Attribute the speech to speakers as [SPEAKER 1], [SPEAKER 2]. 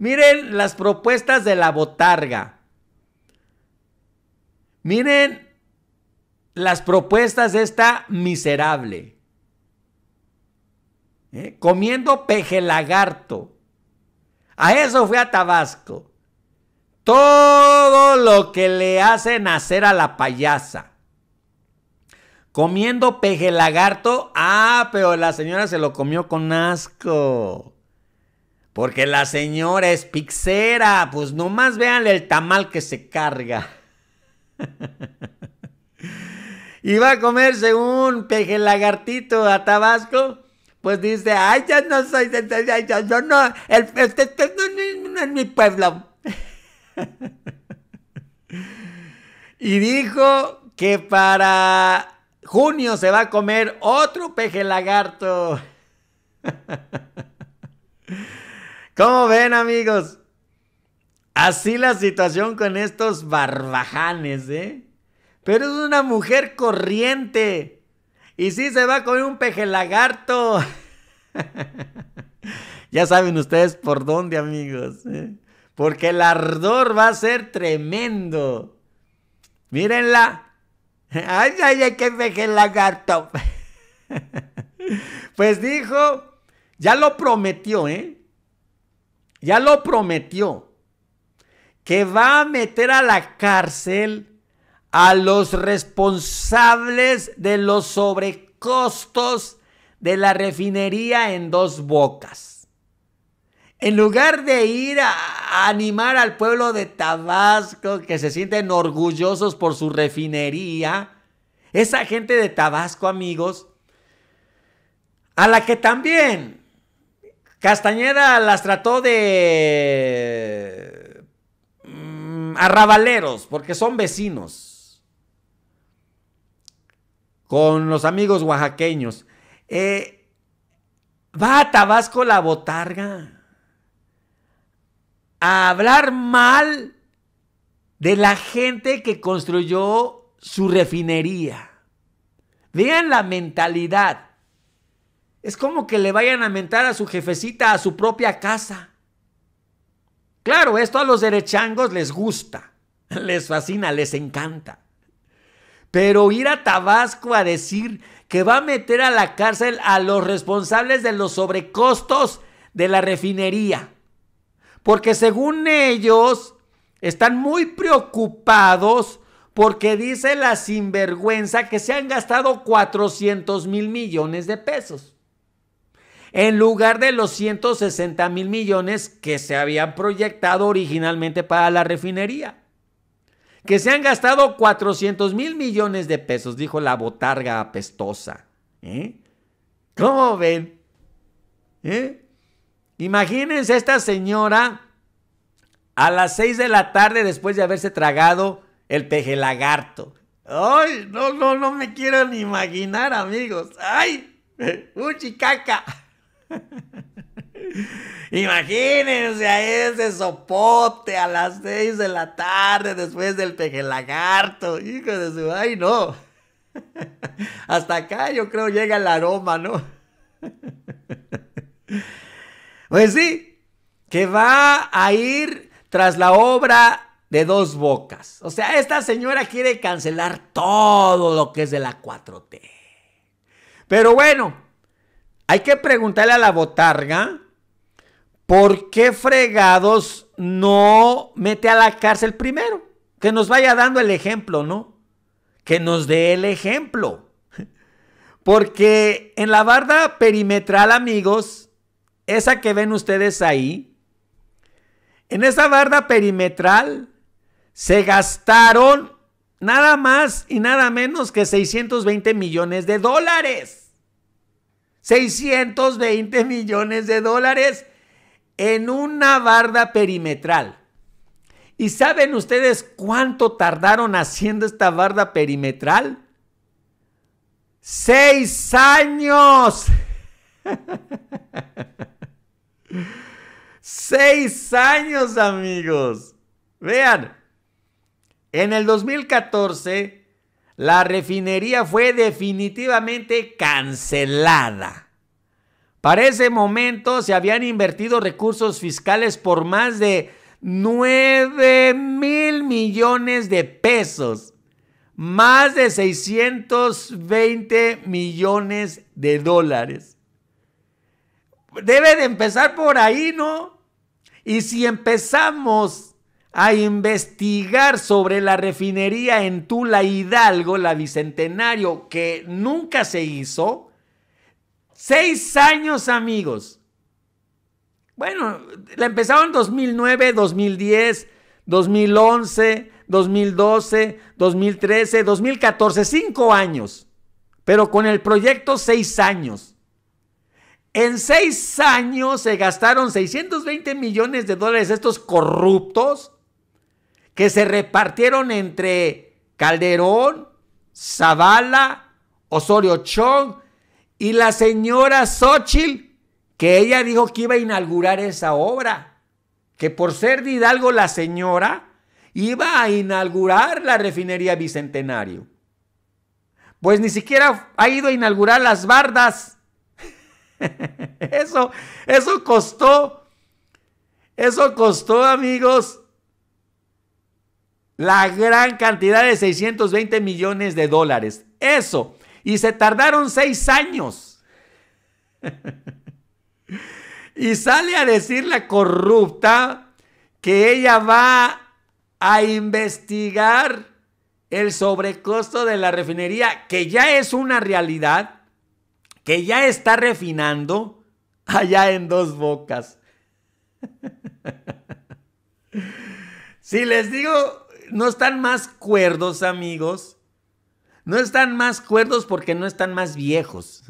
[SPEAKER 1] Miren las propuestas de la botarga. Miren las propuestas de esta miserable. ¿Eh? Comiendo peje lagarto. A eso fue a Tabasco. Todo lo que le hacen hacer a la payasa. Comiendo peje lagarto. Ah, pero la señora se lo comió con asco. Porque la señora es pixera. Pues nomás vean el tamal que se carga. y va a comerse un peje lagartito a Tabasco. Pues dice, ay, ya no soy de... Yo, yo no, este, no, es mi pueblo. y dijo que para junio se va a comer otro peje lagarto. ¿Cómo ven, amigos? Así la situación con estos barbajanes, ¿eh? Pero es una mujer corriente. Y sí se va a comer un peje lagarto. ya saben ustedes por dónde, amigos. ¿eh? Porque el ardor va a ser tremendo. Mírenla. Ay, ay, ay, qué peje lagarto. pues dijo, ya lo prometió, ¿eh? ya lo prometió, que va a meter a la cárcel a los responsables de los sobrecostos de la refinería en dos bocas. En lugar de ir a animar al pueblo de Tabasco que se sienten orgullosos por su refinería, esa gente de Tabasco, amigos, a la que también Castañeda las trató de mm, arrabaleros, porque son vecinos, con los amigos oaxaqueños. Eh, va a Tabasco la botarga a hablar mal de la gente que construyó su refinería. Vean la mentalidad. Es como que le vayan a mentar a su jefecita a su propia casa. Claro, esto a los derechangos les gusta, les fascina, les encanta. Pero ir a Tabasco a decir que va a meter a la cárcel a los responsables de los sobrecostos de la refinería. Porque según ellos, están muy preocupados porque dice la sinvergüenza que se han gastado 400 mil millones de pesos en lugar de los 160 mil millones que se habían proyectado originalmente para la refinería. Que se han gastado 400 mil millones de pesos, dijo la botarga apestosa. ¿Eh? ¿Cómo ven? ¿Eh? Imagínense esta señora a las 6 de la tarde después de haberse tragado el Lagarto. Ay, no, no, no me quiero ni imaginar, amigos. Ay, chicaca! Imagínense a ese soporte a las 6 de la tarde después del pejelagarto. Hijo de su, ay no. Hasta acá yo creo llega el aroma, ¿no? Pues sí, que va a ir tras la obra de dos bocas. O sea, esta señora quiere cancelar todo lo que es de la 4T. Pero bueno, hay que preguntarle a la botarga por qué fregados no mete a la cárcel primero. Que nos vaya dando el ejemplo, ¿no? Que nos dé el ejemplo. Porque en la barda perimetral, amigos, esa que ven ustedes ahí, en esa barda perimetral se gastaron nada más y nada menos que 620 millones de dólares. 620 millones de dólares en una barda perimetral. ¿Y saben ustedes cuánto tardaron haciendo esta barda perimetral? ¡Seis años! ¡Seis años, amigos! Vean, en el 2014 la refinería fue definitivamente cancelada. Para ese momento se habían invertido recursos fiscales por más de 9 mil millones de pesos, más de 620 millones de dólares. Debe de empezar por ahí, ¿no? Y si empezamos a investigar sobre la refinería en Tula Hidalgo, la Bicentenario, que nunca se hizo. Seis años, amigos. Bueno, la empezaron en 2009, 2010, 2011, 2012, 2013, 2014, cinco años. Pero con el proyecto, seis años. En seis años se gastaron 620 millones de dólares estos corruptos que se repartieron entre Calderón, Zavala, Osorio Chong y la señora Xochitl, que ella dijo que iba a inaugurar esa obra, que por ser de Hidalgo la señora iba a inaugurar la refinería Bicentenario. Pues ni siquiera ha ido a inaugurar las bardas. Eso, eso costó, eso costó amigos la gran cantidad de 620 millones de dólares. Eso. Y se tardaron seis años. y sale a decir la corrupta que ella va a investigar el sobrecosto de la refinería, que ya es una realidad, que ya está refinando allá en dos bocas. si les digo no están más cuerdos, amigos. No están más cuerdos porque no están más viejos.